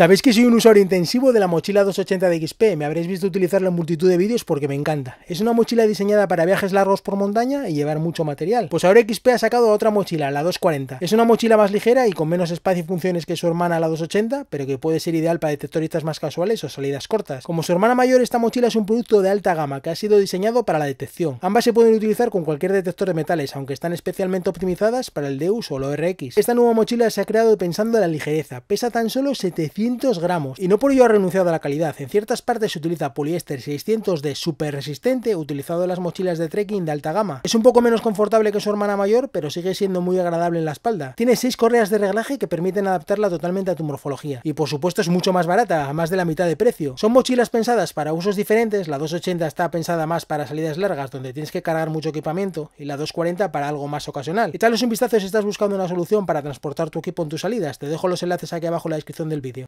Sabéis que soy un usuario intensivo de la mochila 280 de XP, me habréis visto utilizarla en multitud de vídeos porque me encanta. Es una mochila diseñada para viajes largos por montaña y llevar mucho material. Pues ahora XP ha sacado otra mochila, la 240. Es una mochila más ligera y con menos espacio y funciones que su hermana la 280, pero que puede ser ideal para detectoristas más casuales o salidas cortas. Como su hermana mayor, esta mochila es un producto de alta gama que ha sido diseñado para la detección. Ambas se pueden utilizar con cualquier detector de metales, aunque están especialmente optimizadas para el Deus o lo RX. Esta nueva mochila se ha creado pensando en la ligereza, pesa tan solo 700 gramos y no por ello ha renunciado a la calidad. En ciertas partes se utiliza poliéster 600 de super resistente utilizado en las mochilas de trekking de alta gama. Es un poco menos confortable que su hermana mayor, pero sigue siendo muy agradable en la espalda. Tiene 6 correas de reglaje que permiten adaptarla totalmente a tu morfología. Y por supuesto es mucho más barata, a más de la mitad de precio. Son mochilas pensadas para usos diferentes, la 280 está pensada más para salidas largas donde tienes que cargar mucho equipamiento y la 240 para algo más ocasional. Echales un vistazo si estás buscando una solución para transportar tu equipo en tus salidas, te dejo los enlaces aquí abajo en la descripción del vídeo.